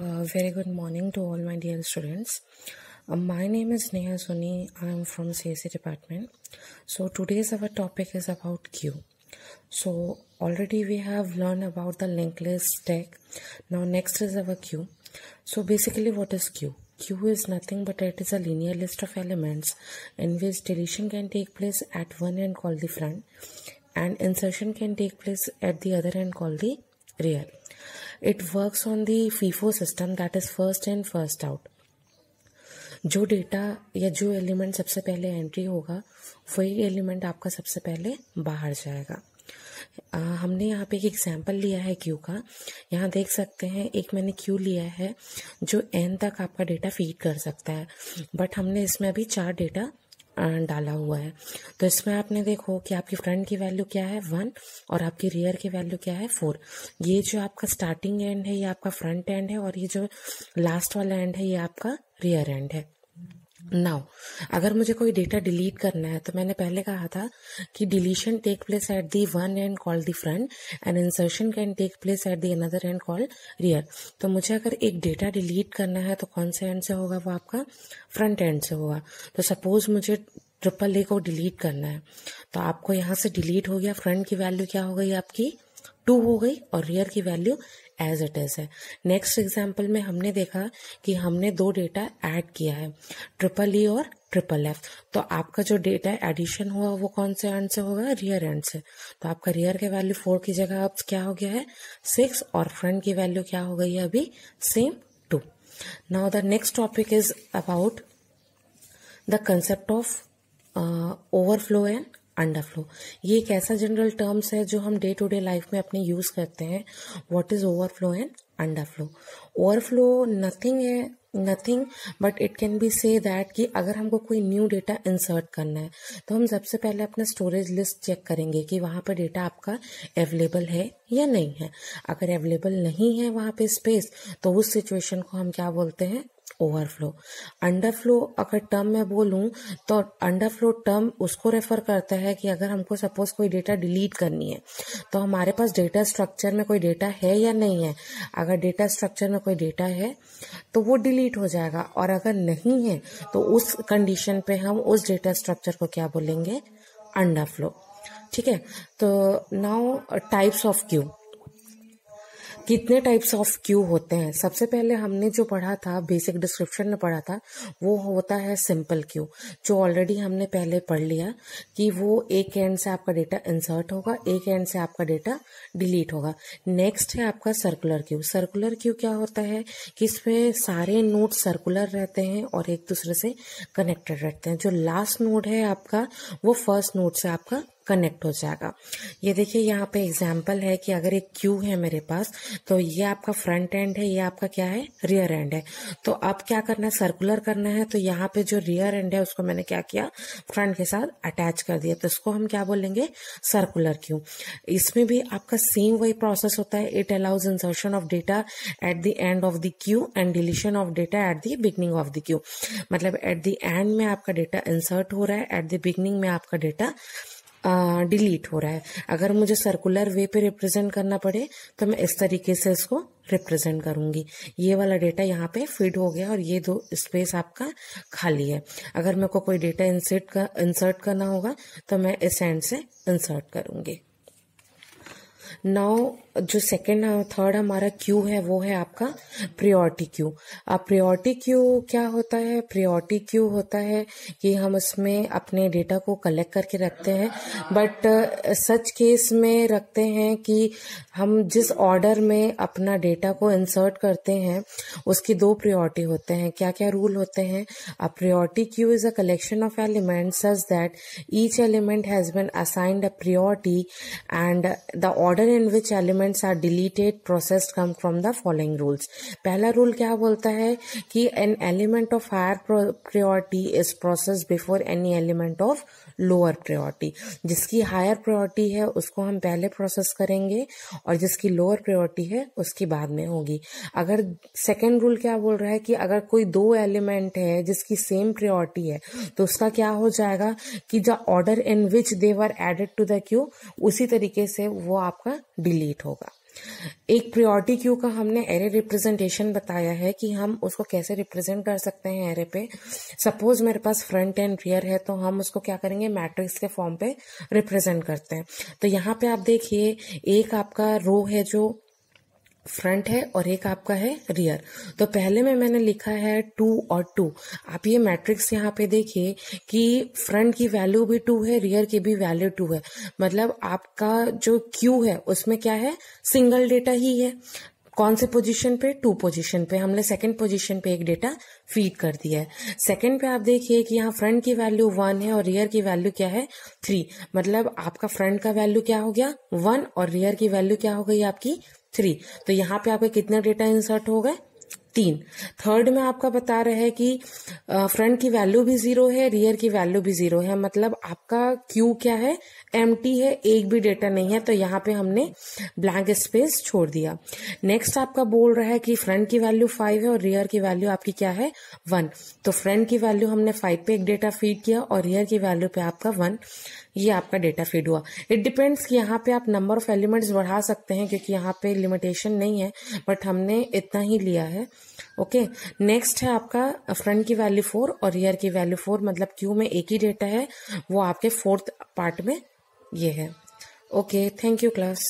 very good morning to all my dear students. Uh, my name is Neha Soni. I am from CSE department. So today's our topic is about queue. So already we have learned about the linked list stack. Now next is our queue. So basically what is queue? Queue is nothing but it is a linear list of elements in which deletion can take place at one end called the front and insertion can take place at the other end called the rear. It works on the FIFO system that is first in first out जो data या जो element सबसे पहले entry होगा वही element आपका सबसे पहले बाहर जाएगा आ, हमने यहाँ पे एक एग्जाम्पल लिया है क्यू का यहाँ देख सकते हैं एक मैंने क्यू लिया है जो एन तक आपका डेटा फीड कर सकता है बट हमने इसमें अभी चार डेटा डाला हुआ है तो इसमें आपने देखो कि आपकी फ्रंट की वैल्यू क्या है वन और आपकी रियर की वैल्यू क्या है फोर ये जो आपका स्टार्टिंग एंड है ये आपका फ्रंट एंड है और ये जो लास्ट वाला एंड है ये आपका रियर एंड है नाउ अगर मुझे कोई डेटा डिलीट करना है तो मैंने पहले कहा था कि deletion take place at the one end call the front end insertion can take place at the another end call rear तो मुझे अगर एक डेटा डिलीट करना है तो कौन से एंड से होगा वो आपका फ्रंट एंड से होगा तो सपोज मुझे ट्रिपल ए को डिलीट करना है तो आपको यहां से डिलीट हो गया फ्रंट की वैल्यू क्या हो गई आपकी टू हो गई और रियर की वैल्यू एज इट इज़ है नेक्स्ट एग्जाम्पल में हमने देखा कि हमने दो डेटा एड किया है ट्रिपल ई e और ट्रिपल एफ तो आपका जो डेटा एडिशन हुआ वो कौन से एंड से होगा रियर एंड से तो आपका रियर के वैल्यू फोर की जगह अब क्या हो गया है सिक्स और फ्रंट की वैल्यू क्या हो गई है अभी same to now the next topic is about the concept of overflow and underflow ये एक ऐसा जनरल टर्म्स है जो हम डे टू डे लाइफ में अपने यूज़ करते हैं what is overflow and underflow overflow nothing है nothing but it can be say that कि अगर हमको कोई न्यू डेटा इंसर्ट करना है तो हम सबसे पहले अपना स्टोरेज लिस्ट चेक करेंगे कि वहाँ पर डेटा आपका अवेलेबल है या नहीं है अगर अवेलेबल नहीं है वहाँ पे स्पेस तो उस सिचुएशन को हम क्या बोलते हैं ओवरफ्लो अंडरफ्लो अगर टर्म में बोलूँ तो अंडरफ्लो टर्म उसको रेफर करता है कि अगर हमको सपोज कोई डेटा डिलीट करनी है तो हमारे पास डेटा स्ट्रक्चर में कोई डेटा है या नहीं है अगर डेटा स्ट्रक्चर में कोई डेटा है तो वो डिलीट हो जाएगा और अगर नहीं है तो उस कंडीशन पे हम उस डेटा स्ट्रक्चर को क्या बोलेंगे अंडरफ्लो ठीक है तो नाउ टाइप्स ऑफ क्यू कितने टाइप्स ऑफ क्यू होते हैं सबसे पहले हमने जो पढ़ा था बेसिक डिस्क्रिप्शन में पढ़ा था वो होता है सिंपल क्यू जो ऑलरेडी हमने पहले पढ़ लिया कि वो एक एंड से आपका डेटा इंसर्ट होगा एक एंड से आपका डेटा डिलीट होगा नेक्स्ट है आपका सर्कुलर क्यू सर्कुलर क्यू क्या होता है कि इसमें सारे नोट सर्कुलर रहते हैं और एक दूसरे से कनेक्टेड रहते हैं जो लास्ट नोट है आपका वो फर्स्ट नोट से आपका कनेक्ट हो जाएगा ये देखिए यहाँ पे एग्जाम्पल है कि अगर एक क्यू है मेरे पास तो ये आपका फ्रंट एंड है ये आपका क्या है रियर एंड है तो अब क्या करना है सर्कुलर करना है तो यहाँ पे जो रियर एंड है उसको मैंने क्या किया फ्रंट के साथ अटैच कर दिया तो इसको हम क्या बोलेंगे सर्कुलर क्यू इसमें भी आपका सेम वही प्रोसेस होता है it allows insertion of data at the end of the queue and deletion of data at the beginning of the queue मतलब एट द एंड में आपका डेटा इंसर्ट हो रहा है एट द बिगनिंग में आपका डेटा डिलीट हो रहा है अगर मुझे सर्कुलर वे पे रिप्रेजेंट करना पड़े तो मैं इस तरीके से इसको रिप्रेजेंट करूंगी ये वाला डेटा यहाँ पे फिड हो गया और ये दो स्पेस आपका खाली है अगर मेरे को कोई डेटा इंसर्ट का इंसर्ट करना होगा तो मैं इस एंड से इंसर्ट करूंगी नाउ जो सेकेंड थर्ड uh, हमारा क्यू है वो है आपका प्रियोरिटी क्यू अब प्रियोरिटी क्यू क्या होता है प्रियोरिटी क्यू होता है कि हम उसमें अपने डेटा को कलेक्ट करके रखते हैं बट सच केस में रखते हैं कि हम जिस ऑर्डर में अपना डेटा को इंसर्ट करते हैं उसकी दो प्रियोरिटी होते हैं क्या क्या रूल होते हैं a priority queue is a collection of elements such that each element has been assigned a priority and the order order in which elements are deleted process come from the following rules पहला rule क्या बोलता है कि an element of higher priority is process before any element of lower priority जिसकी higher priority है उसको हम पहले प्रोसेस करेंगे और जिसकी लोअर प्रियोरिटी है उसकी बाद में होगी अगर सेकेंड रूल क्या बोल रहा है कि अगर कोई दो एलिमेंट है जिसकी सेम प्रियोरिटी है तो उसका क्या हो जाएगा कि the order in which they're added to the queue उसी तरीके से वो आपका आपका डिलीट होगा एक प्रियोरिटी क्यू का हमने एरे रिप्रेजेंटेशन बताया है कि हम उसको कैसे रिप्रेजेंट कर सकते हैं एरे पे सपोज मेरे पास फ्रंट एंड रियर है तो हम उसको क्या करेंगे मैट्रिक्स के फॉर्म पे रिप्रेजेंट करते हैं तो यहाँ पे आप देखिए एक आपका रो है जो फ्रंट है और एक आपका है रियर तो पहले में मैंने लिखा है टू और टू आप ये मैट्रिक्स यहाँ पे देखिए कि फ्रंट की वैल्यू भी टू है रियर की भी वैल्यू टू है मतलब आपका जो क्यू है उसमें क्या है सिंगल डेटा ही है कौन से पोजीशन पे टू पोजीशन पे हमने सेकंड पोजीशन पे एक डेटा फीड कर दिया है सेकंड पे आप देखिए कि यहाँ फ्रंट की वैल्यू वन है और रियर की वैल्यू क्या है थ्री मतलब आपका फ्रंट का वैल्यू क्या हो गया वन और रियर की वैल्यू क्या हो गई आपकी थ्री तो यहाँ पे आपके कितने डेटा इंसर्ट हो गए तीन थर्ड में आपका बता रहे हैं कि फ्रंट की वैल्यू भी जीरो है रियर की वैल्यू भी जीरो है मतलब आपका क्यू क्या है एम है एक भी डेटा नहीं है तो यहाँ पे हमने ब्लैंक स्पेस छोड़ दिया नेक्स्ट आपका बोल रहा है कि फ्रंट की वैल्यू फाइव है और रियर की वैल्यू आपकी क्या है वन तो फ्रंट की वैल्यू हमने फाइव पे एक डेटा फीड किया और रियर की वैल्यू पे आपका वन ये आपका डेटा फीड हुआ इट डिपेंड्स कि यहाँ पे आप नंबर ऑफ एलिमेंट्स बढ़ा सकते हैं क्योंकि यहाँ पे लिमिटेशन नहीं है बट हमने इतना ही लिया है ओके नेक्स्ट है आपका फ्रंट की वैल्यू फोर और रियर की वैल्यू फोर मतलब क्यू में एक ही डेटा है वो आपके फोर्थ पार्ट में ये है ओके थैंक यू क्लास